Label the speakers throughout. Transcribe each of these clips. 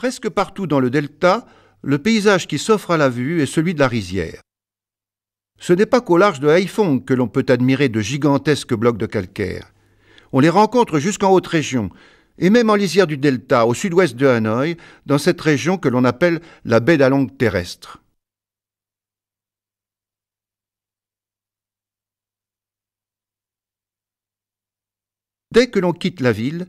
Speaker 1: Presque partout dans le delta, le paysage qui s'offre à la vue est celui de la rizière. Ce n'est pas qu'au large de Haïphong que l'on peut admirer de gigantesques blocs de calcaire. On les rencontre jusqu'en haute région, et même en lisière du delta, au sud-ouest de Hanoï, dans cette région que l'on appelle la baie d'Along terrestre. Dès que l'on quitte la ville,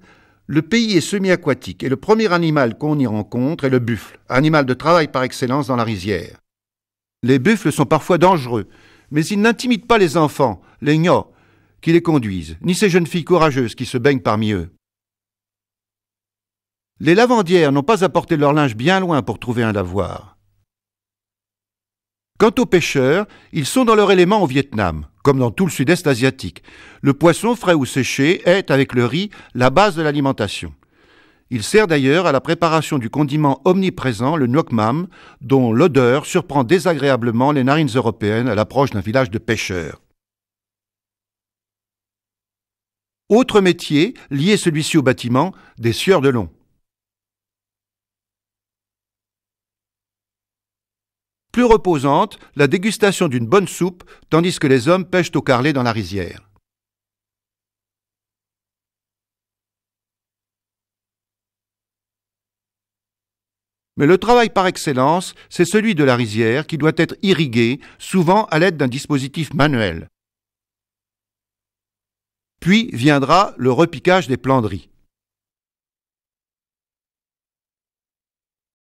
Speaker 1: le pays est semi-aquatique et le premier animal qu'on y rencontre est le buffle, animal de travail par excellence dans la rizière. Les buffles sont parfois dangereux, mais ils n'intimident pas les enfants, les gnos qui les conduisent, ni ces jeunes filles courageuses qui se baignent parmi eux. Les lavandières n'ont pas apporté leur linge bien loin pour trouver un lavoir. Quant aux pêcheurs, ils sont dans leur élément au Vietnam, comme dans tout le sud-est asiatique. Le poisson frais ou séché est, avec le riz, la base de l'alimentation. Il sert d'ailleurs à la préparation du condiment omniprésent, le Nuoc Mam, dont l'odeur surprend désagréablement les narines européennes à l'approche d'un village de pêcheurs. Autre métier, lié celui-ci au bâtiment, des sieurs de long. Plus reposante, la dégustation d'une bonne soupe, tandis que les hommes pêchent au carlet dans la rizière. Mais le travail par excellence, c'est celui de la rizière qui doit être irriguée, souvent à l'aide d'un dispositif manuel. Puis viendra le repiquage des riz.